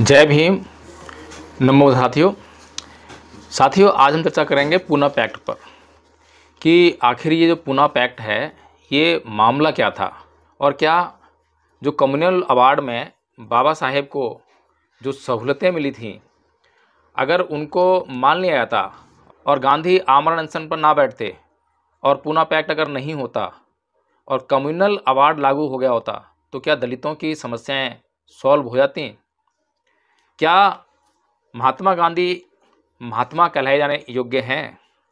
जय भीम नमो साथियों साथियों आज हम चर्चा करेंगे पूना पैक्ट पर कि आखिर ये जो पूना पैक्ट है ये मामला क्या था और क्या जो कम्युनल अवार्ड में बाबा साहेब को जो सहूलतें मिली थीं अगर उनको मान लिया जाता और गांधी आमरण अनशन पर ना बैठते और पूना पैक्ट अगर नहीं होता और कम्युनल अवार्ड लागू हो गया होता तो क्या दलितों की समस्याएं सॉल्व हो जाती क्या महात्मा गांधी महात्मा कहलाए जाने योग्य हैं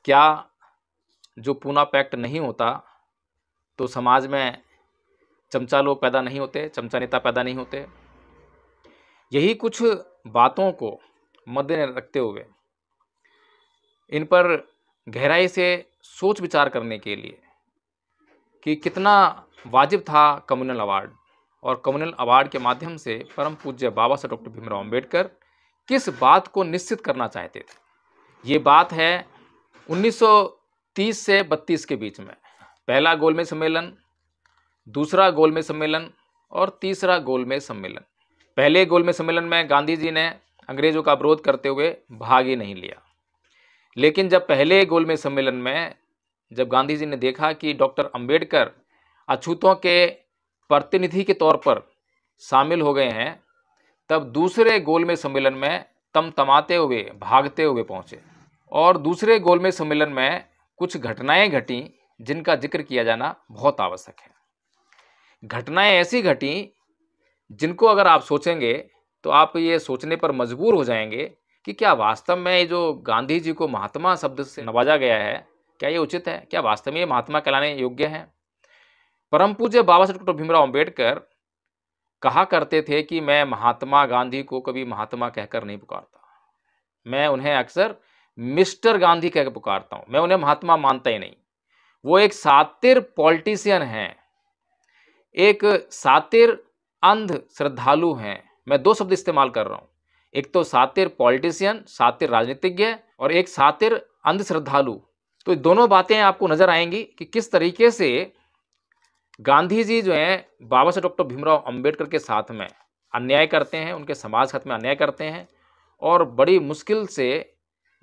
क्या जो पूना पैक्ट नहीं होता तो समाज में चमचा लोग पैदा नहीं होते चमचा नेता पैदा नहीं होते यही कुछ बातों को मद्देनजर रखते हुए इन पर गहराई से सोच विचार करने के लिए कि कितना वाजिब था कम्युनल अवार्ड और कम्युनल अवार्ड के माध्यम से परम पूज्य बाबा साहब डॉक्टर भीमराव अम्बेडकर किस बात को निश्चित करना चाहते थे ये बात है 1930 से 32 के बीच में पहला गोलमेज सम्मेलन दूसरा गोलमेज सम्मेलन और तीसरा गोलमेज सम्मेलन पहले गोलमेज सम्मेलन में गांधी जी ने अंग्रेज़ों का विरोध करते हुए भाग ही नहीं लिया लेकिन जब पहले गोलमेज सम्मेलन में जब गांधी जी ने देखा कि डॉक्टर अंबेडकर अछूतों के प्रतिनिधि के तौर पर शामिल हो गए हैं तब दूसरे गोलमेज सम्मेलन में तम तमाते हुए भागते हुए पहुँचे और दूसरे गोलमेज सम्मेलन में कुछ घटनाएं घटीं जिनका जिक्र किया जाना बहुत आवश्यक है घटनाएं ऐसी घटी जिनको अगर आप सोचेंगे तो आप ये सोचने पर मजबूर हो जाएंगे कि क्या वास्तव में ये जो गांधी जी को महात्मा शब्द से नवाजा गया है क्या ये उचित है क्या वास्तव में ये महात्मा कहलाने योग्य हैं परम पूज्य बाबा साहब डॉक्टर भीमराव अम्बेडकर कहा करते थे कि मैं महात्मा गांधी को कभी महात्मा कहकर नहीं पुकारता मैं उन्हें अक्सर मिस्टर गांधी कहकर पुकारता हूँ मैं उन्हें महात्मा मानता ही नहीं वो एक सातिर पॉलिटिशियन हैं एक सातिर अंध श्रद्धालु हैं मैं दो शब्द इस्तेमाल कर रहा हूँ एक तो सातिर पॉलिटिशियन सातिर राजनीतिज्ञ और एक सातिर अंध श्रद्धालु तो दोनों बातें आपको नजर आएंगी कि किस तरीके से गांधी जी जो हैं बाबा साहब डॉक्टर भीमराव अंबेडकर के साथ में अन्याय करते हैं उनके समाज के में अन्याय करते हैं और बड़ी मुश्किल से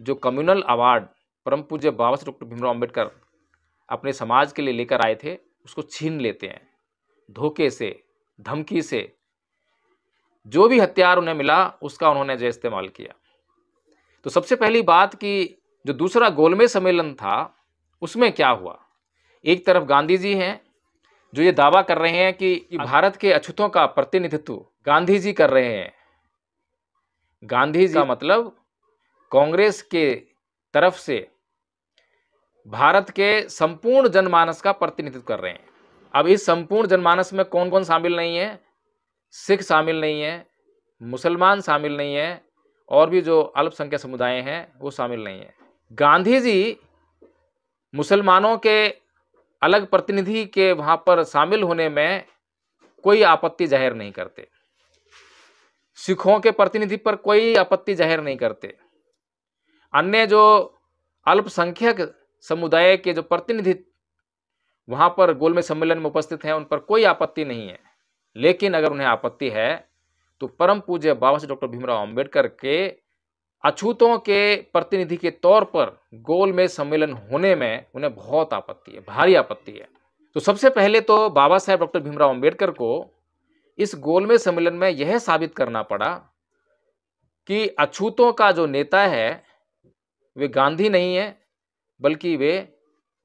जो कम्युनल अवार्ड परम पूज्य बाबा साहब डॉक्टर भीमराव अंबेडकर अपने समाज के लिए लेकर आए थे उसको छीन लेते हैं धोखे से धमकी से जो भी हथियार उन्हें मिला उसका उन्होंने जो इस्तेमाल किया तो सबसे पहली बात कि जो दूसरा गोलमेज सम्मेलन था उसमें क्या हुआ एक तरफ गांधी जी हैं जो ये दावा कर रहे हैं कि भारत के अछूतों का प्रतिनिधित्व गांधी जी कर रहे हैं गांधी जी का मतलब कांग्रेस के तरफ से भारत के संपूर्ण जनमानस का प्रतिनिधित्व कर रहे हैं अब इस संपूर्ण जनमानस में कौन कौन शामिल नहीं है सिख शामिल नहीं है मुसलमान शामिल नहीं है और भी जो अल्पसंख्यक समुदाय हैं वो शामिल नहीं है गांधी जी मुसलमानों के अलग प्रतिनिधि के वहाँ पर शामिल होने में कोई आपत्ति जाहिर नहीं करते सिखों के प्रतिनिधि पर कोई आपत्ति जाहिर नहीं करते अन्य जो अल्पसंख्यक समुदाय के जो प्रतिनिधि वहाँ पर गोलमे सम्मेलन में उपस्थित हैं उन पर कोई आपत्ति नहीं है लेकिन अगर उन्हें आपत्ति है तो परम पूज्य बाबा साहब डॉक्टर भीमराव अम्बेडकर के अछूतों के प्रतिनिधि के तौर पर गोल में सम्मेलन होने में उन्हें बहुत आपत्ति है भारी आपत्ति है तो सबसे पहले तो बाबा साहेब डॉक्टर भीमराव अंबेडकर को इस गोलमेज सम्मेलन में यह साबित करना पड़ा कि अछूतों का जो नेता है वे गांधी नहीं है बल्कि वे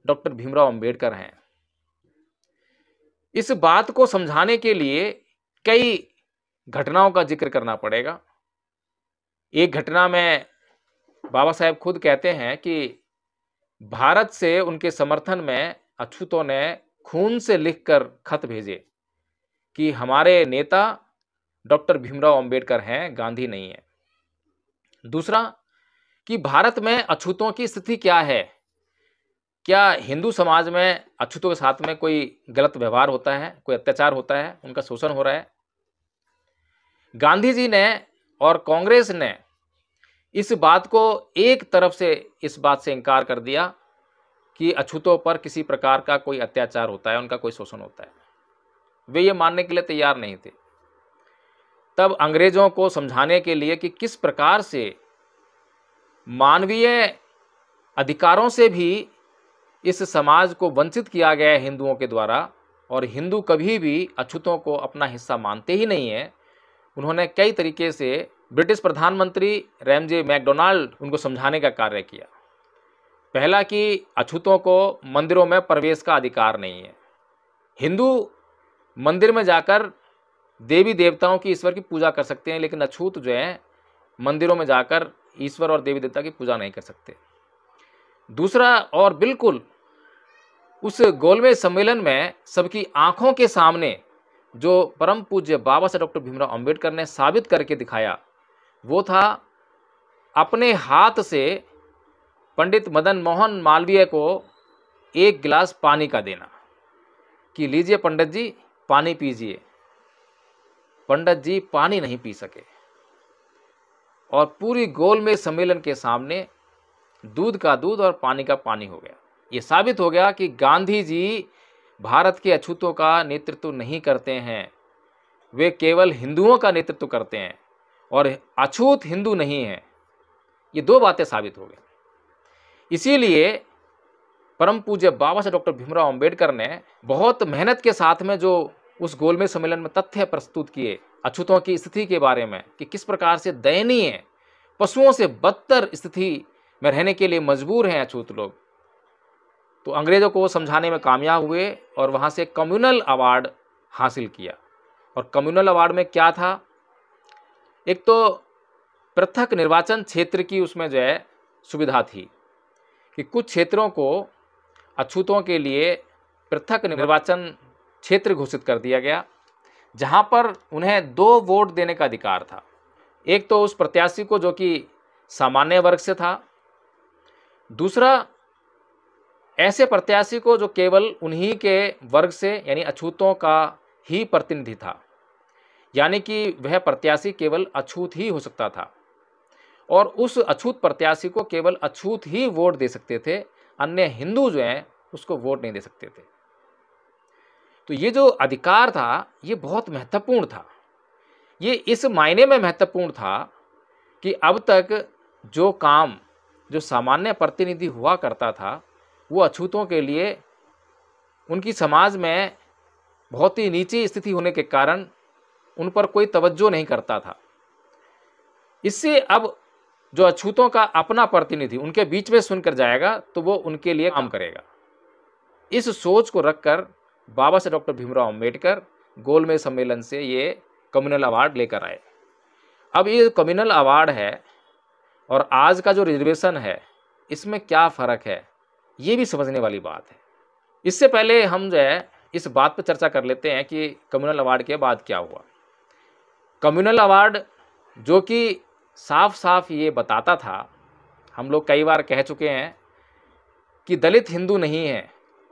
डॉक्टर भीमराव अंबेडकर हैं इस बात को समझाने के लिए कई घटनाओं का जिक्र करना पड़ेगा एक घटना में बाबा साहेब खुद कहते हैं कि भारत से उनके समर्थन में अछूतों ने खून से लिखकर खत भेजे कि हमारे नेता डॉक्टर भीमराव अंबेडकर हैं गांधी नहीं है दूसरा कि भारत में अछूतों की स्थिति क्या है क्या हिंदू समाज में अछूतों के साथ में कोई गलत व्यवहार होता है कोई अत्याचार होता है उनका शोषण हो रहा है गांधी जी ने और कांग्रेस ने इस बात को एक तरफ से इस बात से इनकार कर दिया कि अछूतों पर किसी प्रकार का कोई अत्याचार होता है उनका कोई शोषण होता है वे ये मानने के लिए तैयार नहीं थे तब अंग्रेज़ों को समझाने के लिए कि किस प्रकार से मानवीय अधिकारों से भी इस समाज को वंचित किया गया है हिंदुओं के द्वारा और हिंदू कभी भी अछूतों को अपना हिस्सा मानते ही नहीं हैं उन्होंने कई तरीके से ब्रिटिश प्रधानमंत्री रैमजे मैकडोनाल्ड उनको समझाने का कार्य किया पहला कि अछूतों को मंदिरों में प्रवेश का अधिकार नहीं है हिंदू मंदिर में जाकर देवी देवताओं की ईश्वर की पूजा कर सकते हैं लेकिन अछूत जो हैं मंदिरों में जाकर ईश्वर और देवी देवता की पूजा नहीं कर सकते दूसरा और बिल्कुल उस गोलमेज सम्मेलन में सबकी आंखों के सामने जो परम पूज्य बाबा साहब डॉक्टर भीमराव अंबेडकर ने साबित करके दिखाया वो था अपने हाथ से पंडित मदन मोहन मालवीय को एक गिलास पानी का देना कि लीजिए पंडित जी पानी पीजिए पंडित जी पानी नहीं पी सके और पूरी गोल में सम्मेलन के सामने दूध का दूध और पानी का पानी हो गया ये साबित हो गया कि गांधी जी भारत के अछूतों का नेतृत्व नहीं करते हैं वे केवल हिंदुओं का नेतृत्व करते हैं और अछूत हिंदू नहीं है ये दो बातें साबित हो गई इसीलिए परम पूज्य बाबा साहब डॉक्टर भीमराव अंबेडकर ने बहुत मेहनत के साथ में जो उस गोलमेज सम्मेलन में तथ्य प्रस्तुत किए अछूतों की स्थिति के बारे में कि किस प्रकार से दयनीय पशुओं से बदतर स्थिति में रहने के लिए मजबूर हैं अछूत लोग तो अंग्रेज़ों को समझाने में कामयाब हुए और वहाँ से कम्युनल अवार्ड हासिल किया और कम्युनल अवार्ड में क्या था एक तो पृथक निर्वाचन क्षेत्र की उसमें जो है सुविधा थी कि कुछ क्षेत्रों को अछूतों के लिए पृथक निर्वाचन क्षेत्र घोषित कर दिया गया जहाँ पर उन्हें दो वोट देने का अधिकार था एक तो उस प्रत्याशी को जो कि सामान्य वर्ग से था दूसरा ऐसे प्रत्याशी को जो केवल उन्हीं के वर्ग से यानी अछूतों का ही प्रतिनिधि था यानी कि वह प्रत्याशी केवल अछूत ही हो सकता था और उस अछूत प्रत्याशी को केवल अछूत ही वोट दे सकते थे अन्य हिंदू जो हैं उसको वोट नहीं दे सकते थे तो ये जो अधिकार था ये बहुत महत्वपूर्ण था ये इस मायने में महत्वपूर्ण था कि अब तक जो काम जो सामान्य प्रतिनिधि हुआ करता था वो अछूतों के लिए उनकी समाज में बहुत ही नीची स्थिति होने के कारण उन पर कोई तवज्जो नहीं करता था इससे अब जो अछूतों का अपना प्रतिनिधि उनके बीच में सुनकर जाएगा तो वो उनके लिए काम करेगा इस सोच को रखकर बाबा से डॉक्टर भीमराव अम्बेडकर गोलमेज सम्मेलन से ये कम्युनल अवार्ड लेकर आए अब ये कम्युनल अवार्ड है और आज का जो रिजर्वेशन है इसमें क्या फ़र्क है ये भी समझने वाली बात है इससे पहले हम जो है इस बात पर चर्चा कर लेते हैं कि कम्युनल अवार्ड के बाद क्या हुआ कम्युनल अवार्ड जो कि साफ साफ ये बताता था हम लोग कई बार कह चुके हैं कि दलित हिंदू नहीं है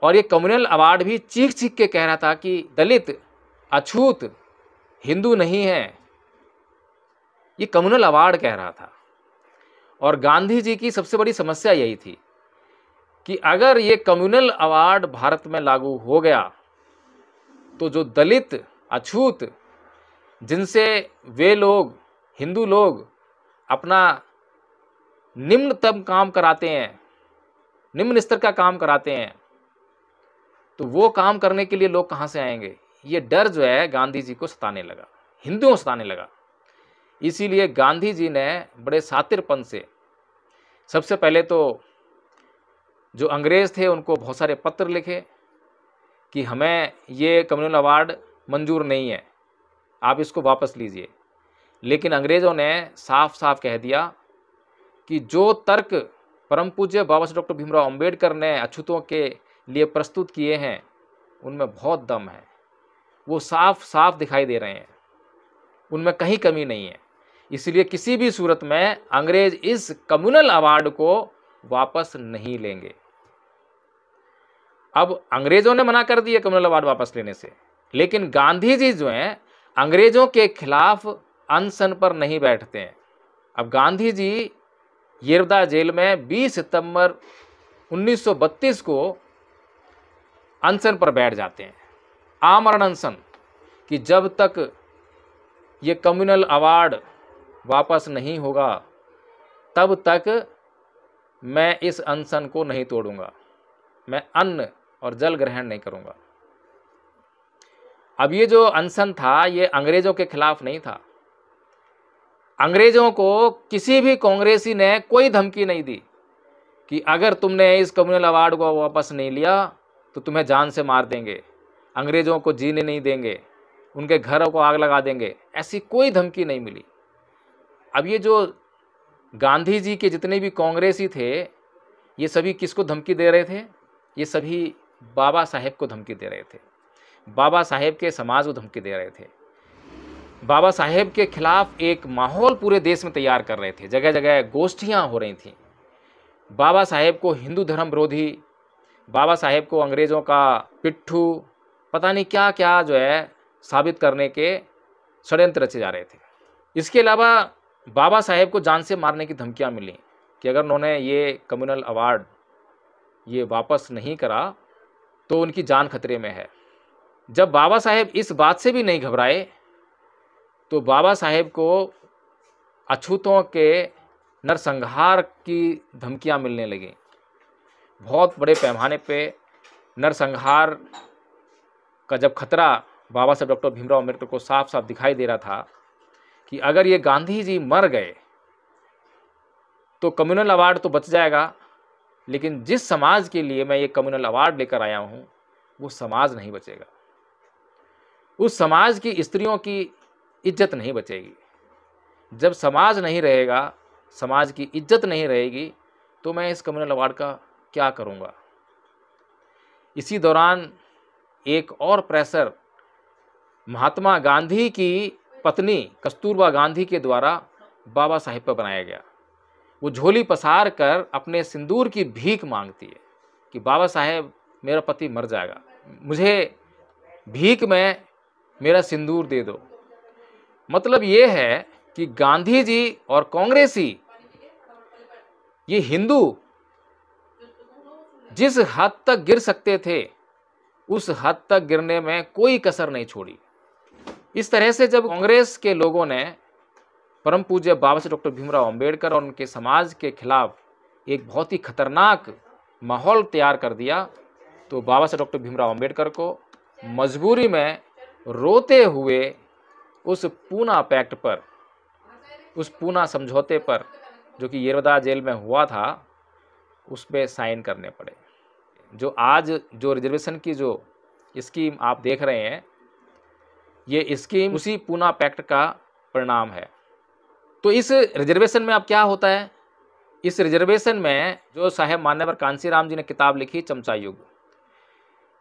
और ये कम्युनल अवार्ड भी चीख चीख के कह रहा था कि दलित अछूत हिंदू नहीं है ये कम्युनल अवार्ड कह रहा था और गांधी जी की सबसे बड़ी समस्या यही थी कि अगर ये कम्युनल अवार्ड भारत में लागू हो गया तो जो दलित अछूत जिनसे वे लोग हिंदू लोग अपना निम्नतम काम कराते हैं निम्न स्तर का काम कराते हैं तो वो काम करने के लिए लोग कहाँ से आएंगे ये डर जो है गांधी जी को सताने लगा हिंदुओं सताने लगा इसीलिए गांधी जी ने बड़े सातिरपन से सबसे पहले तो जो अंग्रेज़ थे उनको बहुत सारे पत्र लिखे कि हमें ये कम्युनल अवार्ड मंजूर नहीं है आप इसको वापस लीजिए लेकिन अंग्रेज़ों ने साफ साफ कह दिया कि जो तर्क परम पूज्य बाबा साहब डॉक्टर भीमराव अंबेडकर ने अछूतों के लिए प्रस्तुत किए हैं उनमें बहुत दम है वो साफ साफ दिखाई दे रहे हैं उनमें कहीं कमी नहीं है इसलिए किसी भी सूरत में अंग्रेज इस कम्युनल अवार्ड को वापस नहीं लेंगे अब अंग्रेज़ों ने मना कर दिया कम्युनल अवार्ड वापस लेने से लेकिन गांधी जी जो हैं अंग्रेज़ों के खिलाफ अनशन पर नहीं बैठते हैं अब गांधी जी येरदा जेल में 20 सितंबर 1932 को अनशन पर बैठ जाते हैं आमरण अनशन कि जब तक ये कम्युनल अवार्ड वापस नहीं होगा तब तक मैं इस अनशन को नहीं तोड़ूंगा मैं अन्न और जल ग्रहण नहीं करूंगा अब ये जो अनशन था ये अंग्रेज़ों के खिलाफ नहीं था अंग्रेज़ों को किसी भी कांग्रेसी ने कोई धमकी नहीं दी कि अगर तुमने इस कम्युनल अवार्ड को वापस नहीं लिया तो तुम्हें जान से मार देंगे अंग्रेज़ों को जीने नहीं देंगे उनके घरों को आग लगा देंगे ऐसी कोई धमकी नहीं मिली अब ये जो गांधी जी के जितने भी कांग्रेसी थे ये सभी किसको धमकी दे रहे थे ये सभी बाबा साहेब को धमकी दे रहे थे बाबा साहेब के समाज को धमकी दे रहे थे बाबा साहेब के खिलाफ एक माहौल पूरे देश में तैयार कर रहे थे जगह जगह गोष्ठियाँ हो रही थीं बाबा साहेब को हिंदू धर्म विरोधी बाबा साहेब को अंग्रेज़ों का पिट्ठू पता नहीं क्या क्या जो है साबित करने के षडयंत्र रचे जा रहे थे इसके अलावा बाबा साहेब को जान से मारने की धमकियाँ मिली कि अगर उन्होंने ये कम्युनल अवार्ड ये वापस नहीं करा तो उनकी जान खतरे में है जब बाबा साहेब इस बात से भी नहीं घबराए तो बाबा साहेब को अछूतों के नरसंहार की धमकियां मिलने लगी बहुत बड़े पैमाने पे नरसंहार का जब खतरा बाबा साहब डॉक्टर भीमराव अम्बेडकर को साफ साफ दिखाई दे रहा था कि अगर ये गांधी जी मर गए तो कम्युनल अवार्ड तो बच जाएगा लेकिन जिस समाज के लिए मैं ये कम्युनल अवार्ड लेकर आया हूँ वो समाज नहीं बचेगा उस समाज की स्त्रियों की इज्जत नहीं बचेगी जब समाज नहीं रहेगा समाज की इज्जत नहीं रहेगी तो मैं इस कम्युनल अवार्ड का क्या करूँगा इसी दौरान एक और प्रेशर महात्मा गांधी की पत्नी कस्तूरबा गांधी के द्वारा बाबा साहेब पर बनाया गया वो झोली पसार कर अपने सिंदूर की भीख मांगती है कि बाबा साहेब मेरा पति मर जाएगा मुझे भीख में मेरा सिंदूर दे दो मतलब ये है कि गांधी जी और कांग्रेसी ये हिंदू जिस हद तक गिर सकते थे उस हद तक गिरने में कोई कसर नहीं छोड़ी इस तरह से जब कांग्रेस के लोगों ने परम पूज्य बाबा साहेब डॉक्टर भीमराव अंबेडकर और उनके समाज के खिलाफ एक बहुत ही खतरनाक माहौल तैयार कर दिया तो बाबा साहेब डॉक्टर भीमराव अंबेडकर को मजबूरी में रोते हुए उस पूना पैक्ट पर उस पूना समझौते पर जो कि येरवदा जेल में हुआ था उस पर साइन करने पड़े जो आज जो रिजर्वेशन की जो स्कीम आप देख रहे हैं ये स्कीम उसी पूना पैक्ट का परिणाम है तो इस रिजर्वेशन में अब क्या होता है इस रिजर्वेशन में जो साहेब मान्यवर कांसीराम जी ने किताब लिखी चमचा युग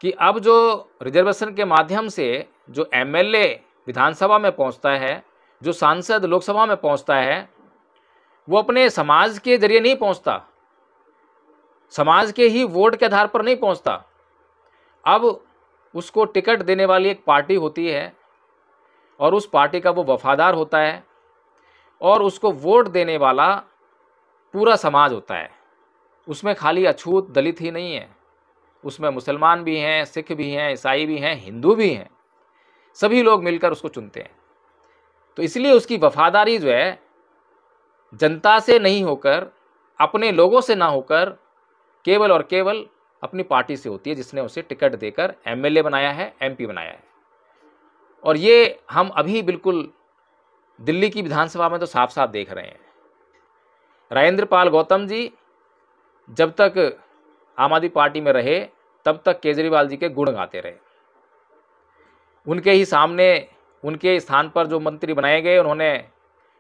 कि अब जो रिजर्वेशन के माध्यम से जो एमएलए विधानसभा में पहुंचता है जो सांसद लोकसभा में पहुंचता है वो अपने समाज के जरिए नहीं पहुंचता समाज के ही वोट के आधार पर नहीं पहुंचता अब उसको टिकट देने वाली एक पार्टी होती है और उस पार्टी का वो वफादार होता है और उसको वोट देने वाला पूरा समाज होता है उसमें खाली अछूत दलित ही नहीं है उसमें मुसलमान भी हैं सिख भी हैं ईसाई भी हैं हिंदू भी हैं सभी लोग मिलकर उसको चुनते हैं तो इसलिए उसकी वफादारी जो है जनता से नहीं होकर अपने लोगों से ना होकर केवल और केवल अपनी पार्टी से होती है जिसने उसे टिकट देकर एमएलए बनाया है एमपी बनाया है और ये हम अभी बिल्कुल दिल्ली की विधानसभा में तो साफ साफ देख रहे हैं राजेंद्र पाल गौतम जी जब तक आम आदमी पार्टी में रहे तब तक केजरीवाल जी के गुण गाते रहे उनके ही सामने उनके स्थान पर जो मंत्री बनाए गए उन्होंने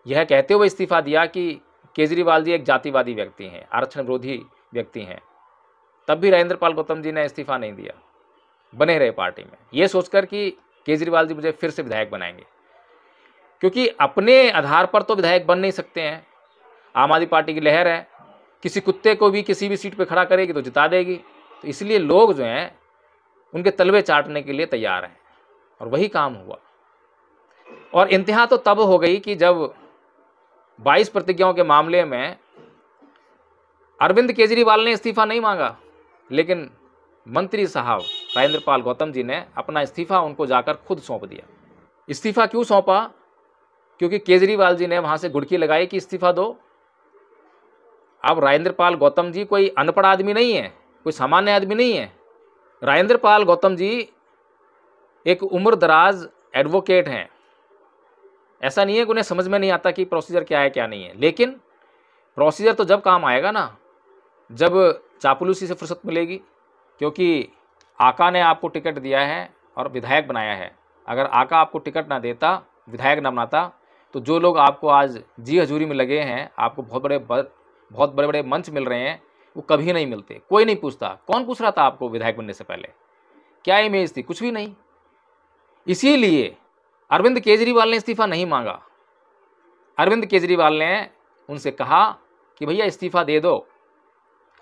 यह कहते हुए इस्तीफा दिया कि केजरीवाल जी एक जातिवादी व्यक्ति हैं आरक्षण विरोधी व्यक्ति हैं तब भी राजेंद्र पाल गौतम जी ने इस्तीफा नहीं दिया बने रहे पार्टी में ये सोचकर कि केजरीवाल जी मुझे फिर से विधायक बनाएंगे क्योंकि अपने आधार पर तो विधायक बन नहीं सकते हैं आम आदमी पार्टी की लहर है किसी कुत्ते को भी किसी भी सीट पर खड़ा करेगी तो जिता देगी तो इसलिए लोग जो हैं उनके तलवे चाटने के लिए तैयार हैं और वही काम हुआ और इंतहा तो तब हो गई कि जब 22 प्रतिज्ञाओं के मामले में अरविंद केजरीवाल ने इस्तीफा नहीं मांगा लेकिन मंत्री साहब राजेंद्र पाल गौतम जी ने अपना इस्तीफा उनको जाकर खुद सौंप दिया इस्तीफा क्यों सौंपा क्योंकि केजरीवाल जी ने वहाँ से गुड़की लगाई कि इस्तीफा दो अब राजेंद्र पाल गौतम जी कोई अनपढ़ आदमी नहीं है कोई सामान्य आदमी नहीं है राजेंद्र पाल गौतम जी एक उम्र दराज एडवोकेट हैं ऐसा नहीं है कि उन्हें समझ में नहीं आता कि प्रोसीजर क्या है क्या नहीं है लेकिन प्रोसीजर तो जब काम आएगा ना जब चापलूसी से फुर्सत मिलेगी क्योंकि आका ने आपको टिकट दिया है और विधायक बनाया है अगर आका आपको टिकट ना देता विधायक ना बनाता तो जो लोग आपको आज जी हजूरी में लगे हैं आपको बहुत बड़े बहुत बड़े बड़े मंच मिल रहे हैं वो कभी नहीं मिलते कोई नहीं पूछता कौन पूछ रहा था आपको विधायक बनने से पहले क्या इमेज थी कुछ भी नहीं इसीलिए अरविंद केजरीवाल ने इस्तीफा नहीं मांगा अरविंद केजरीवाल ने उनसे कहा कि भैया इस्तीफा दे दो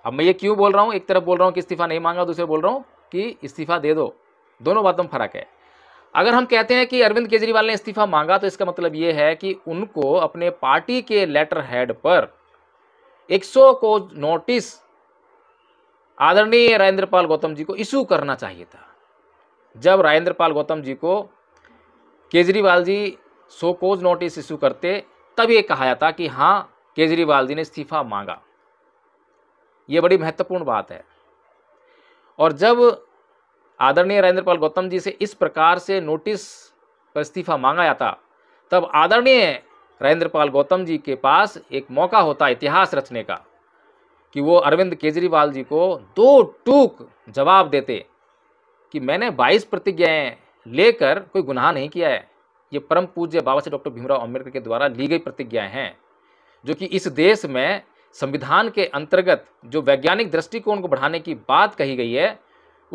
अब मैं ये क्यों बोल रहा हूँ एक तरफ बोल रहा हूँ कि इस्तीफा नहीं मांगा दूसरे बोल रहा हूँ कि इस्तीफा दे दो दोनों बातों में फर्क है अगर हम कहते हैं कि अरविंद केजरीवाल ने इस्तीफा मांगा तो इसका मतलब ये है कि उनको अपने पार्टी के लेटर हेड पर सौ को नोटिस आदरणीय राजेंद्र पाल गौतम जी को इशू करना चाहिए था जब राजेंद्र पाल गौतम जी को Kejriwal ji show cause notice issue करते तब ये कहा जाता कि हाँ केजरीवाल जी ने इस्तीफा मांगा ये बड़ी महत्वपूर्ण बात है और जब आदरणीय राजेंद्र पाल गौतम जी से इस प्रकार से नोटिस पर इस्तीफा मांगा जाता तब आदरणीय राजेंद्रपाल गौतम जी के पास एक मौका होता है इतिहास रचने का कि वो अरविंद केजरीवाल जी को दो टूक जवाब देते कि मैंने 22 प्रतिज्ञाएं लेकर कोई गुनाह नहीं किया है ये परम पूज्य बाबा साहेब डॉक्टर भीमराव अम्बेडकर के द्वारा ली गई प्रतिज्ञाएं हैं जो कि इस देश में संविधान के अंतर्गत जो वैज्ञानिक दृष्टिकोण को बढ़ाने की बात कही गई है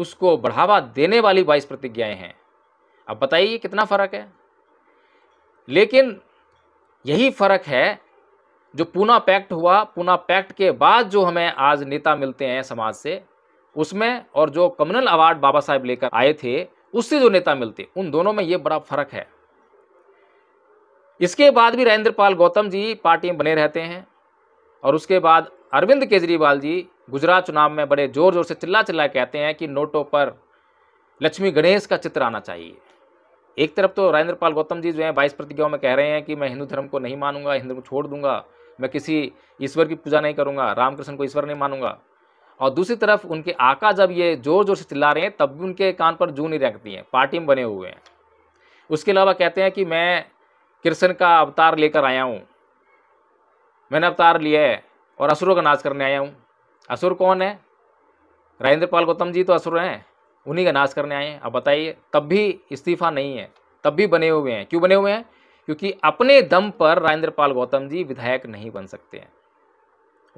उसको बढ़ावा देने वाली बाईस प्रतिज्ञाएं हैं अब बताइए कितना फ़र्क है लेकिन यही फ़र्क है जो पूना पैक्ट हुआ पूना पैक्ट के बाद जो हमें आज नेता मिलते हैं समाज से उसमें और जो कम्युनल अवार्ड बाबा साहेब लेकर आए थे उससे जो नेता मिलते उन दोनों में ये बड़ा फ़र्क है इसके बाद भी राजेंद्र पाल गौतम जी पार्टी में बने रहते हैं और उसके बाद अरविंद केजरीवाल जी गुजरात चुनाव में बड़े ज़ोर ज़ोर से चिल्ला चिल्ला कहते हैं कि नोटों पर लक्ष्मी गणेश का चित्र आना चाहिए एक तरफ तो राजेंद्र पाल गौतम जी जो है बाईस प्रतिज्ञाओं में कह रहे हैं कि मैं हिंदू धर्म को नहीं मानूंगा हिंदू को छोड़ दूंगा मैं किसी ईश्वर की पूजा नहीं करूंगा रामकृष्ण को ईश्वर नहीं मानूंगा और दूसरी तरफ उनके आका जब ये जोर जोर से चिल्ला रहे हैं तब भी उनके कान पर जू नहीं रखती हैं पार्टी में बने हुए हैं उसके अलावा कहते हैं कि मैं कृष्ण का अवतार लेकर आया हूँ मैंने अवतार लिया है और असुरों का नाश करने आया हूँ असुर कौन है राजेंद्र पाल गौतम जी तो असुर हैं उन्हीं का नाश करने आए हैं अब बताइए तब भी इस्तीफा नहीं है तब भी बने हुए हैं क्यों बने हुए हैं क्योंकि अपने दम पर राजेंद्र पाल गौतम जी विधायक नहीं बन सकते हैं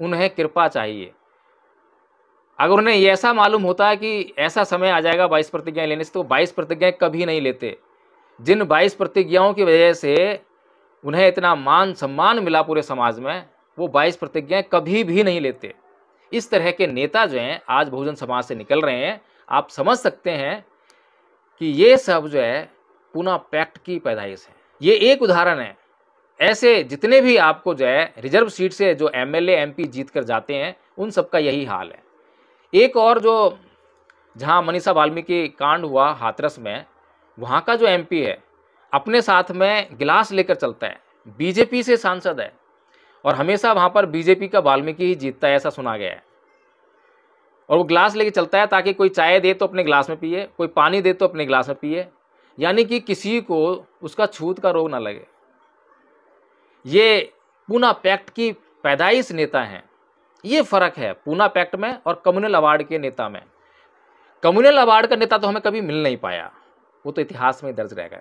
उन्हें कृपा चाहिए अगर उन्हें ये ऐसा मालूम होता है कि ऐसा समय आ जाएगा बाईस प्रतिज्ञाएँ लेने से तो बाईस प्रतिज्ञाएँ कभी नहीं लेते जिन बाईस प्रतिज्ञाओं की वजह से उन्हें इतना मान सम्मान मिला पूरे समाज में वो बाईस प्रतिज्ञाएँ कभी भी नहीं लेते इस तरह के नेता जो हैं आज बहुजन समाज से निकल रहे हैं आप समझ सकते हैं कि ये सब जो है पुनः पैक्ट की पैदाइश है ये एक उदाहरण है ऐसे जितने भी आपको जो है रिजर्व सीट से जो एम एल एमपी जीत कर जाते हैं उन सबका यही हाल है एक और जो जहां मनीषा वाल्मीकि कांड हुआ हाथरस में वहां का जो एमपी है अपने साथ में गिलास लेकर चलता है बीजेपी से सांसद है और हमेशा वहाँ पर बीजेपी का वाल्मीकि ही जीतता है ऐसा सुना गया है और वो ग्लास लेके चलता है ताकि कोई चाय दे तो अपने ग्लास में पिए कोई पानी दे तो अपने ग्लास में पिए यानी कि किसी को उसका छूत का रोग ना लगे ये पूना पैक्ट की पैदाइश नेता हैं ये फ़र्क है पूना पैक्ट में और कम्युनल अवार्ड के नेता में कम्युनल अवार्ड का नेता तो हमें कभी मिल नहीं पाया वो तो इतिहास में दर्ज रह गया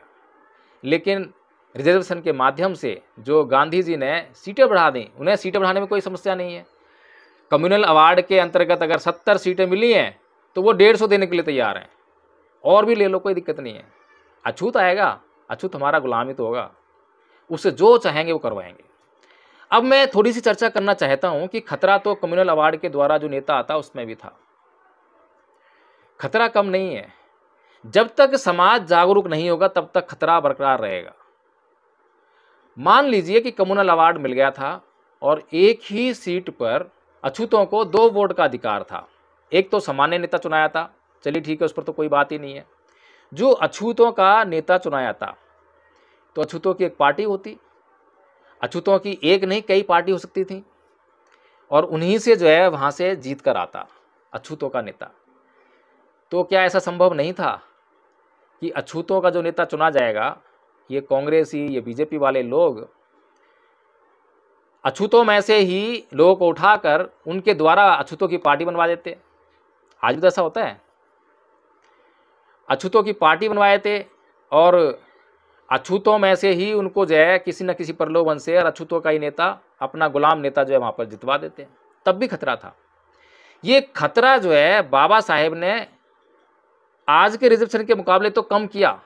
लेकिन रिजर्वेशन के माध्यम से जो गांधी जी ने सीटें बढ़ा दी उन्हें सीटें बढ़ाने में कोई समस्या नहीं है कम्युनल अवार्ड के अंतर्गत अगर सत्तर सीटें मिली हैं तो वो डेढ़ सौ देने के लिए तैयार हैं और भी ले लो कोई दिक्कत नहीं है अछूत आएगा अछूत हमारा गुलामी तो होगा उससे जो चाहेंगे वो करवाएंगे अब मैं थोड़ी सी चर्चा करना चाहता हूँ कि खतरा तो कम्युनल अवार्ड के द्वारा जो नेता आता उसमें भी था खतरा कम नहीं है जब तक समाज जागरूक नहीं होगा तब तक खतरा बरकरार रहेगा मान लीजिए कि कम्युनल अवार्ड मिल गया था और एक ही सीट पर अछूतों को दो वोट का अधिकार था एक तो सामान्य नेता चुनाया था चलिए ठीक है उस पर तो कोई बात ही नहीं है जो अछूतों का नेता चुनाया था तो अछूतों की एक पार्टी होती अछूतों की एक नहीं कई पार्टी हो सकती थी और उन्हीं से जो है वहाँ से जीत कर आता अछूतों का नेता तो क्या ऐसा संभव नहीं था कि अछूतों का जो नेता चुना जाएगा ये कांग्रेसी ये बीजेपी वाले लोग अछूतों में से ही लोगों को उठाकर उनके द्वारा अछूतों की पार्टी बनवा देते आज भी तो ऐसा होता है अछूतों की पार्टी बनवाए थे और अछूतों में से ही उनको जो है किसी न किसी प्रलोभन से और अछूतों का ही नेता अपना गुलाम नेता जो है वहाँ पर जितवा देते हैं तब भी खतरा था ये खतरा जो है बाबा साहेब ने आज के रिजर्वेशन के मुकाबले तो कम किया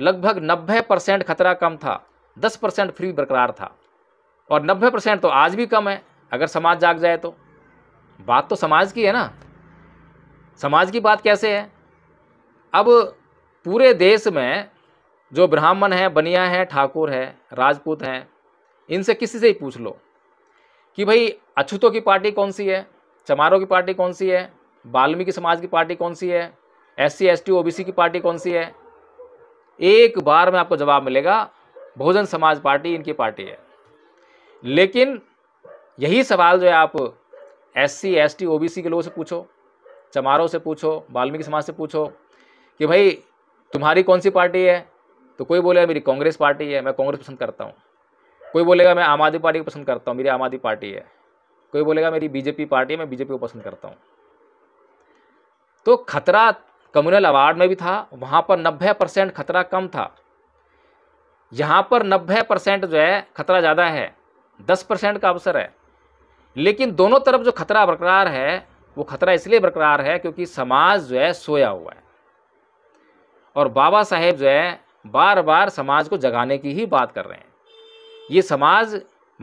लगभग नब्बे परसेंट खतरा कम था दस परसेंट फ्री बरकरार था और नब्बे परसेंट तो आज भी कम है अगर समाज जाग जाए तो बात तो समाज की है ना समाज की बात कैसे है अब पूरे देश में जो ब्राह्मण हैं बनिया हैं ठाकुर हैं राजपूत हैं इनसे किसी से ही पूछ लो कि भाई अछूतों की पार्टी कौन सी है चमारों की पार्टी कौन सी है बाल्मीकि समाज की पार्टी कौन सी है S C S T O B C की पार्टी कौन सी है एक बार में आपको जवाब मिलेगा बहुजन समाज पार्टी इनकी पार्टी है लेकिन यही सवाल जो है आप S C S T O B C के लोगों से पूछो चमारों से पूछो वाल्मीकि समाज से पूछो कि भाई तुम्हारी कौन सी पार्टी है तो कोई बोलेगा मेरी कांग्रेस पार्टी है मैं कांग्रेस पसंद करता हूँ कोई बोलेगा मैं आम आदमी पार्टी को पसंद करता हूँ मेरी आम आदमी पार्टी है कोई बोलेगा मेरी बीजेपी पार्टी है मैं बीजेपी को पसंद करता हूँ तो खतरा कम्युनल अवार्ड में भी था वहाँ पर नब्बे परसेंट खतरा कम था यहाँ पर नब्बे परसेंट जो है खतरा ज़्यादा है दस परसेंट का अवसर है लेकिन दोनों तरफ जो खतरा बरकरार है वो खतरा इसलिए बरकरार है क्योंकि समाज जो है सोया हुआ है और बाबा साहेब जो है बार बार समाज को जगाने की ही बात कर रहे हैं ये समाज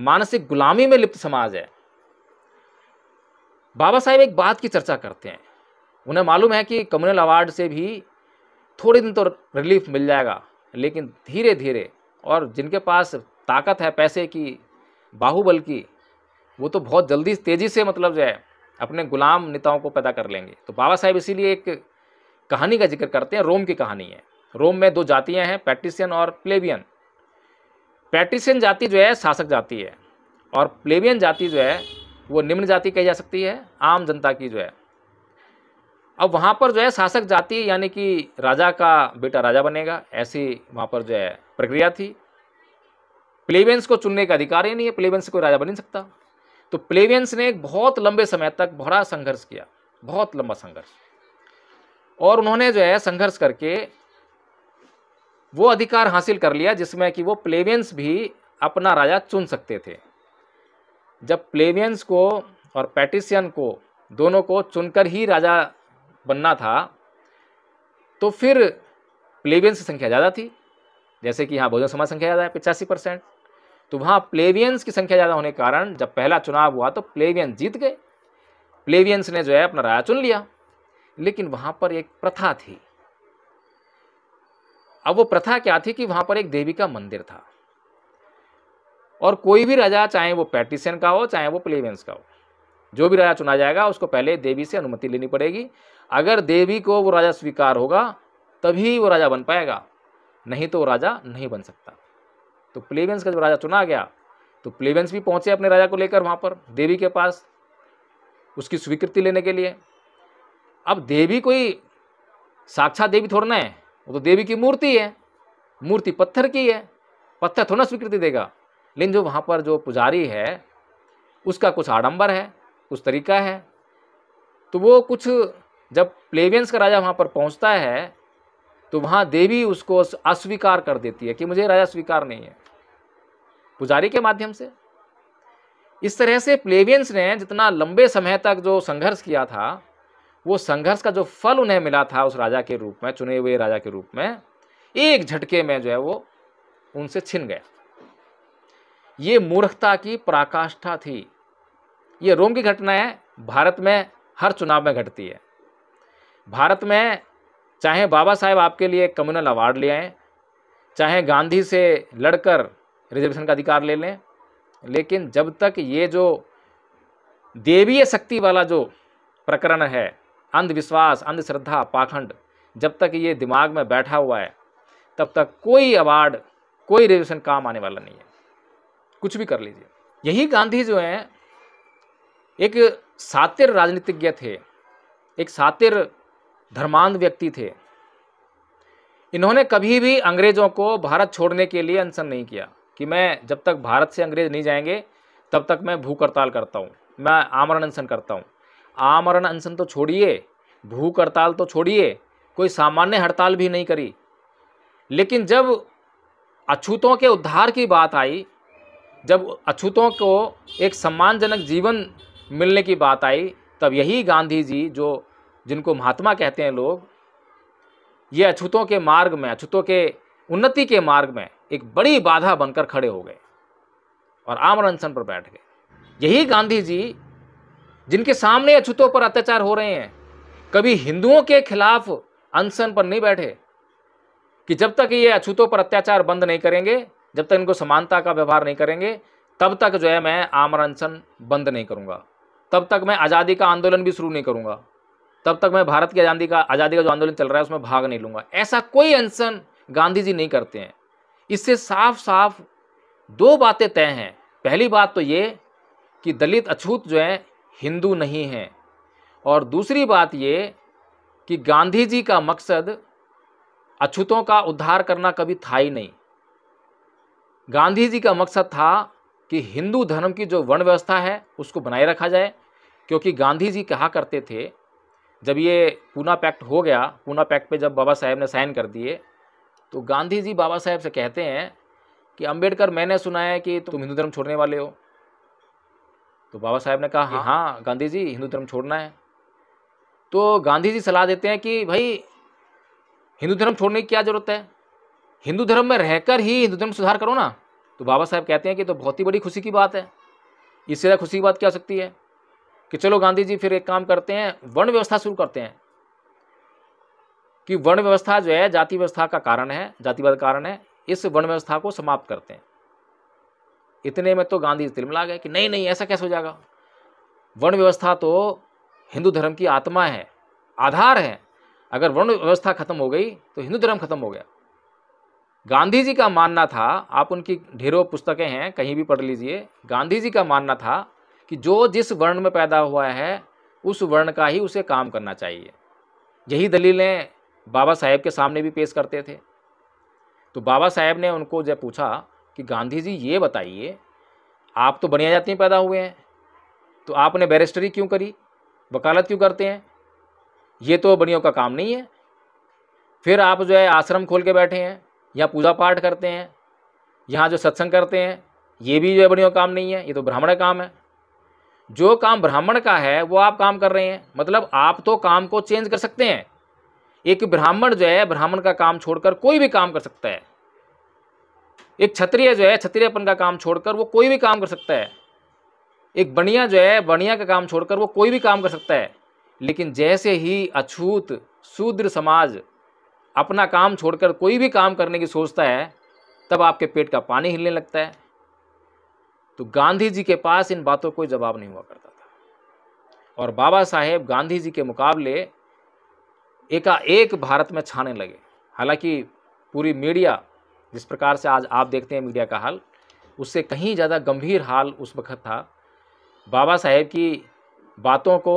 मानसिक गुलामी में लिप्त समाज है बाबा साहेब एक बात की चर्चा करते हैं उन्हें मालूम है कि कम्युनल अवार्ड से भी थोड़े दिन तो रिलीफ मिल जाएगा लेकिन धीरे धीरे और जिनके पास ताकत है पैसे की बाहुबल की वो तो बहुत जल्दी तेज़ी से मतलब जो है अपने गुलाम नेताओं को पैदा कर लेंगे तो बाबा साहेब इसीलिए एक कहानी का जिक्र करते हैं रोम की कहानी है रोम में दो जातियाँ हैं पैट्रिसियन और प्लेबियन पैट्रिसियन जाति जो है शासक जाति है और प्लेबियन जाति जो है वो निम्न जाति कही जा सकती है आम जनता की जो है अब वहाँ पर जो है शासक जाति यानी कि राजा का बेटा राजा बनेगा ऐसी वहाँ पर जो है प्रक्रिया थी प्लेवेंस को चुनने का अधिकार ही नहीं है प्लेवेंस को कोई राजा बन नहीं सकता तो प्लेवेंस ने एक बहुत लंबे समय तक बड़ा संघर्ष किया बहुत लंबा संघर्ष और उन्होंने जो है संघर्ष करके वो अधिकार हासिल कर लिया जिसमें कि वो प्लेवियंस भी अपना राजा चुन सकते थे जब प्लेवियंस को और पैटिसियन को दोनों को चुनकर ही राजा बनना था तो फिर प्लेवियंस की संख्या ज़्यादा थी जैसे कि यहाँ बहुजन समाज संख्या ज़्यादा है पिचासी परसेंट तो वहाँ प्लेवियंस की संख्या ज़्यादा होने के कारण जब पहला चुनाव हुआ तो प्लेवियंस जीत गए प्लेवियंस ने जो है अपना राजा चुन लिया लेकिन वहाँ पर एक प्रथा थी अब वो प्रथा क्या थी कि वहाँ पर एक देवी का मंदिर था और कोई भी राजा चाहे वो पैटिसन का हो चाहे वो प्लेवियंस का हो जो भी राजा चुना जाएगा उसको पहले देवी से अनुमति लेनी पड़ेगी अगर देवी को वो राजा स्वीकार होगा तभी वो राजा बन पाएगा नहीं तो वो राजा नहीं बन सकता तो प्लेवेंस का जब राजा चुना गया तो प्लेवेंस भी पहुंचे अपने राजा को लेकर वहाँ पर देवी के पास उसकी स्वीकृति लेने के लिए अब देवी कोई साक्षात देवी थोड़ा ना है वो तो देवी की मूर्ति है मूर्ति पत्थर की है पत्थर थोड़ा स्वीकृति देगा लेकिन जो वहाँ पर जो पुजारी है उसका कुछ आडंबर है कुछ तरीका है तो वो कुछ जब प्लेवियंस का राजा वहाँ पर पहुँचता है तो वहाँ देवी उसको अस्वीकार कर देती है कि मुझे राजा स्वीकार नहीं है पुजारी के माध्यम से इस तरह से प्लेवियंस ने जितना लंबे समय तक जो संघर्ष किया था वो संघर्ष का जो फल उन्हें मिला था उस राजा के रूप में चुने हुए राजा के रूप में एक झटके में जो है वो उनसे छिन गया ये मूर्खता की पराकाष्ठा थी ये रोम की घटना है भारत में हर चुनाव में घटती है भारत में चाहे बाबा साहेब आपके लिए कम्युनल अवार्ड ले आएँ चाहे गांधी से लड़कर रिजर्वेशन का अधिकार ले लें लेकिन जब तक ये जो देवीय शक्ति वाला जो प्रकरण है अंधविश्वास अंधश्रद्धा पाखंड जब तक ये दिमाग में बैठा हुआ है तब तक कोई अवार्ड कोई रिजर्वेशन काम आने वाला नहीं है कुछ भी कर लीजिए यही गांधी जो हैं एक सातिर राजनीतिज्ञ थे एक सातिर धर्मांध व्यक्ति थे इन्होंने कभी भी अंग्रेज़ों को भारत छोड़ने के लिए अनशन नहीं किया कि मैं जब तक भारत से अंग्रेज़ नहीं जाएंगे तब तक मैं भूख हड़ताल करता हूँ मैं आमरण अनशन करता हूँ आमरण अनशन तो छोड़िए भूख हड़ताल तो छोड़िए कोई सामान्य हड़ताल भी नहीं करी लेकिन जब अछूतों के उद्धार की बात आई जब अछूतों को एक सम्मानजनक जीवन मिलने की बात आई तब यही गांधी जी जो जिनको महात्मा कहते हैं लोग ये अछूतों के मार्ग में अछूतों के उन्नति के मार्ग में एक बड़ी बाधा बनकर खड़े हो गए और आम अनशन पर बैठ गए यही गांधी जी जिनके सामने अछूतों पर अत्याचार हो रहे हैं कभी हिंदुओं के खिलाफ अनशन पर नहीं बैठे कि जब तक ये अछूतों पर अत्याचार बंद नहीं करेंगे जब तक इनको समानता का व्यवहार नहीं करेंगे तब तक जो है मैं आमर अनशन बंद नहीं करूँगा तब तक मैं आज़ादी का आंदोलन भी शुरू नहीं करूँगा तब तक मैं भारत की आज़ादी का आज़ादी का जो आंदोलन चल रहा है उसमें भाग नहीं लूँगा ऐसा कोई अनशन गांधी जी नहीं करते हैं इससे साफ साफ दो बातें तय हैं पहली बात तो ये कि दलित अछूत जो है हिंदू नहीं हैं और दूसरी बात ये कि गांधी जी का मकसद अछूतों का उद्धार करना कभी था ही नहीं गांधी जी का मकसद था कि हिंदू धर्म की जो वर्ण व्यवस्था है उसको बनाए रखा जाए क्योंकि गांधी जी कहा करते थे जब ये पूना पैक्ट हो गया पूना पैक्ट पे जब बाबा साहेब ने साइन कर दिए तो गांधी जी बाबा साहेब से कहते हैं कि अम्बेडकर मैंने सुना है कि तुम हिंदू धर्म छोड़ने वाले हो तो बाबा साहेब ने कहा हाँ हाँ गांधी जी हिंदू धर्म छोड़ना है तो गांधी जी सलाह देते हैं कि भाई हिंदू धर्म छोड़ने की क्या ज़रूरत है हिंदू धर्म में रहकर ही हिंदू धर्म सुधार करो ना तो बाबा साहेब कहते हैं कि तो बहुत ही बड़ी खुशी की बात है इससे ज़्यादा खुशी की बात क्या हो सकती है कि चलो गांधी जी फिर एक काम करते हैं वर्ण व्यवस्था शुरू करते हैं कि वर्ण व्यवस्था जो है जाति व्यवस्था का कारण है जातिवाद कारण है इस वर्ण व्यवस्था को समाप्त करते हैं इतने में तो गांधी जी तिलमिला गए कि नहीं नहीं ऐसा कैसे हो जाएगा वर्ण व्यवस्था तो हिंदू धर्म की आत्मा है आधार है अगर वर्ण व्यवस्था खत्म हो गई तो हिंदू धर्म खत्म हो गया गांधी जी का मानना था आप उनकी ढेरों पुस्तकें हैं कहीं भी पढ़ लीजिए गांधी जी का मानना था कि जो जिस वर्ण में पैदा हुआ है उस वर्ण का ही उसे काम करना चाहिए यही दलीलें बाबा साहेब के सामने भी पेश करते थे तो बाबा साहेब ने उनको जब पूछा कि गांधी जी ये बताइए आप तो बनिया जाति में पैदा हुए हैं तो आपने बैरिस्टरी क्यों करी वकालत क्यों करते हैं ये तो बनियों का काम नहीं है फिर आप जो है आश्रम खोल के बैठे हैं यहाँ पूजा पाठ करते हैं यहाँ जो सत्संग करते हैं ये भी जो है बनियों का काम नहीं है ये तो ब्राह्मण का काम है जो काम ब्राह्मण का है वो आप काम कर रहे हैं मतलब आप तो काम को चेंज कर सकते हैं एक ब्राह्मण जो है ब्राह्मण का काम छोड़कर कोई भी काम कर सकता है एक क्षत्रिय जो है क्षत्रियपन का काम छोड़कर वो कोई भी काम कर सकता है एक बनिया जो है बनिया का काम छोड़कर वो कोई भी काम कर सकता है लेकिन जैसे ही अछूत शूद्र समाज अपना काम छोड़कर कोई भी काम करने की सोचता है तब आपके पेट का पानी हिलने लगता है तो गांधी जी के पास इन बातों कोई जवाब नहीं हुआ करता था और बाबा साहेब गांधी जी के मुकाबले एकाएक भारत में छाने लगे हालांकि पूरी मीडिया जिस प्रकार से आज आप देखते हैं मीडिया का हाल उससे कहीं ज़्यादा गंभीर हाल उस वक्त था बाबा साहेब की बातों को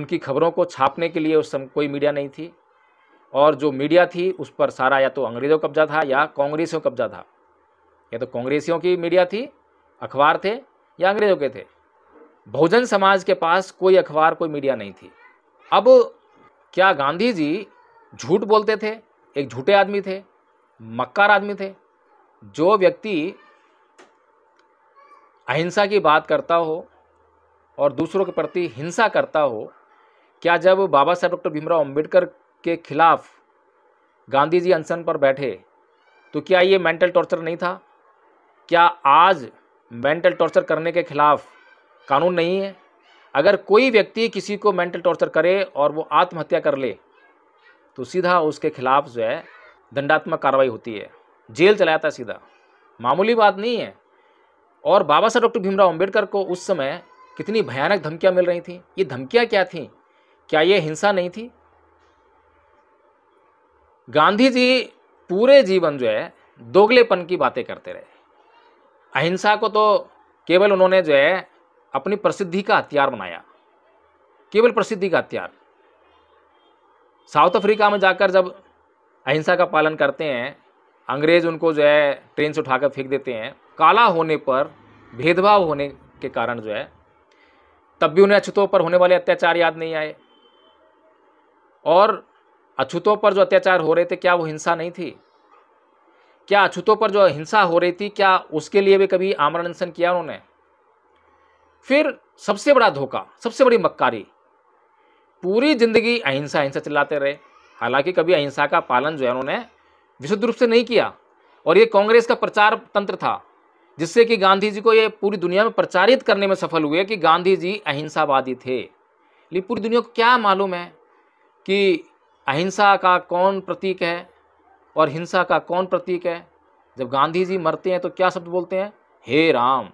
उनकी खबरों को छापने के लिए उस समय कोई मीडिया नहीं थी और जो मीडिया थी उस पर सारा या तो अंग्रेज़ों कब्जा था या कांग्रेसियों कब्जा था या तो कांग्रेसियों की मीडिया थी अखबार थे या अंग्रेज़ों के थे बहुजन समाज के पास कोई अखबार कोई मीडिया नहीं थी अब क्या गांधी जी झूठ बोलते थे एक झूठे आदमी थे मक्कार आदमी थे जो व्यक्ति अहिंसा की बात करता हो और दूसरों के प्रति हिंसा करता हो क्या जब बाबा साहब डॉक्टर भीमराव अम्बेडकर के खिलाफ गांधी जी अनशन पर बैठे तो क्या ये मेंटल टॉर्चर नहीं था क्या आज मेंटल टॉर्चर करने के खिलाफ कानून नहीं है अगर कोई व्यक्ति किसी को मेंटल टॉर्चर करे और वो आत्महत्या कर ले तो सीधा उसके खिलाफ जो है दंडात्मक कार्रवाई होती है जेल चला जाता है सीधा मामूली बात नहीं है और बाबा साहब डॉक्टर भीमराव अम्बेडकर को उस समय कितनी भयानक धमकियाँ मिल रही थी ये धमकियाँ क्या थीं क्या ये हिंसा नहीं थी गांधी जी पूरे जीवन जो है दोगलेपन की बातें करते रहे अहिंसा को तो केवल उन्होंने जो है अपनी प्रसिद्धि का हथियार बनाया केवल प्रसिद्धि का हथियार साउथ अफ्रीका में जाकर जब अहिंसा का पालन करते हैं अंग्रेज़ उनको जो है ट्रेन से उठाकर फेंक देते हैं काला होने पर भेदभाव होने के कारण जो है तब भी उन्हें अछूतों पर होने वाले अत्याचार याद नहीं आए और अछूतों पर जो अत्याचार हो रहे थे क्या वो हिंसा नहीं थी क्या अछूतों पर जो हिंसा हो रही थी क्या उसके लिए भी कभी आमरण अनशन किया उन्होंने फिर सबसे बड़ा धोखा सबसे बड़ी मक्कारी पूरी ज़िंदगी अहिंसा अहिंसा चिल्लाते रहे हालांकि कभी अहिंसा का पालन जो है उन्होंने विशुद्ध रूप से नहीं किया और ये कांग्रेस का प्रचार तंत्र था जिससे कि गांधी जी को ये पूरी दुनिया में प्रचारित करने में सफल हुए कि गांधी जी अहिंसावादी थे लेकिन पूरी दुनिया को क्या मालूम है कि अहिंसा का कौन प्रतीक है और हिंसा का कौन प्रतीक है जब गांधी जी मरते हैं तो क्या शब्द बोलते हैं हे राम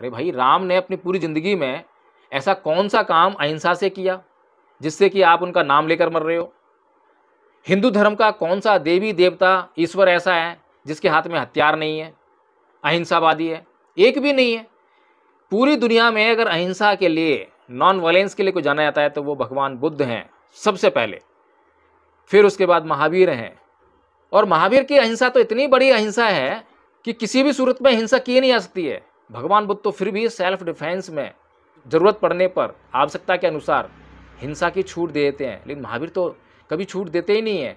अरे भाई राम ने अपनी पूरी ज़िंदगी में ऐसा कौन सा काम अहिंसा से किया जिससे कि आप उनका नाम लेकर मर रहे हो हिंदू धर्म का कौन सा देवी देवता ईश्वर ऐसा है जिसके हाथ में हथियार नहीं है अहिंसावादी है एक भी नहीं है पूरी दुनिया में अगर अहिंसा के लिए नॉन वायलेंस के लिए कोई जाना जाता है तो वो भगवान बुद्ध हैं सबसे पहले फिर उसके बाद महावीर हैं और महावीर की अहिंसा तो इतनी बड़ी अहिंसा है कि किसी भी सूरत में हिंसा की नहीं जा सकती है भगवान बुद्ध तो फिर भी सेल्फ डिफेंस में ज़रूरत पड़ने पर आवश्यकता के अनुसार हिंसा की छूट दे देते हैं लेकिन महावीर तो कभी छूट देते ही नहीं है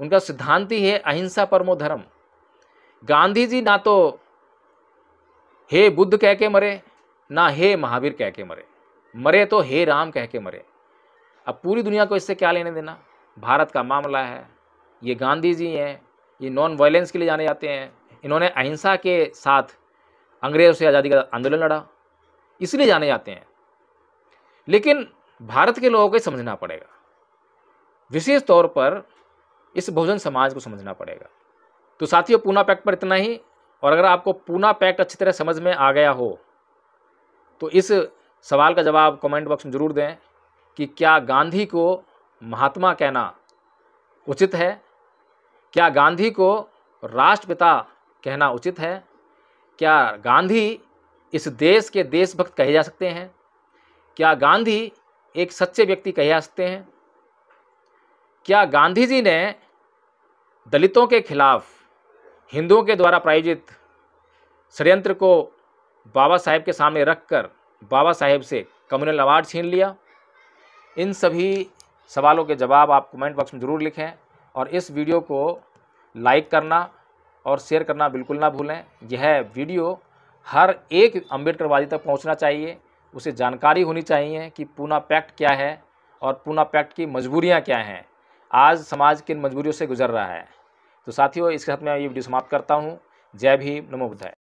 उनका सिद्धांत ही है अहिंसा परमो धर्म गांधी जी ना तो हे बुद्ध कह के मरे ना हे महावीर कह के मरे मरे तो हे राम कह के मरे अब पूरी दुनिया को इससे क्या लेने देना भारत का मामला है ये गांधी जी हैं ये नॉन वायलेंस के लिए जाने जाते हैं इन्होंने अहिंसा के साथ अंग्रेज़ों से आज़ादी का आंदोलन लड़ा इसलिए जाने जाते हैं लेकिन भारत के लोगों को समझना पड़ेगा विशेष तौर पर इस बहुजन समाज को समझना पड़ेगा तो साथियों पूना पैक्ट पर इतना ही और अगर आपको पूना पैक्ट अच्छी तरह समझ में आ गया हो तो इस सवाल का जवाब कमेंट बॉक्स में ज़रूर दें कि क्या गांधी को महात्मा कहना उचित है क्या गांधी को राष्ट्रपिता कहना उचित है क्या गांधी इस देश के देशभक्त कहे जा सकते हैं क्या गांधी एक सच्चे व्यक्ति कहे जा सकते हैं क्या गांधी जी ने दलितों के खिलाफ हिंदुओं के द्वारा प्रायोजित षडयंत्र को बाबा साहेब के सामने रखकर बाबा साहेब से कम्युनल अवार्ड छीन लिया इन सभी सवालों के जवाब आप कमेंट बॉक्स में ज़रूर लिखें और इस वीडियो को लाइक करना और शेयर करना बिल्कुल ना भूलें यह वीडियो हर एक अम्बेडकरवादी तक पहुंचना चाहिए उसे जानकारी होनी चाहिए कि पूना पैक्ट क्या है और पूना पैक्ट की मजबूरियां क्या हैं आज समाज किन मजबूरियों से गुजर रहा है तो साथियों इसके साथ मैं ये वीडियो समाप्त करता हूँ जय भीम नमो बुद्धाय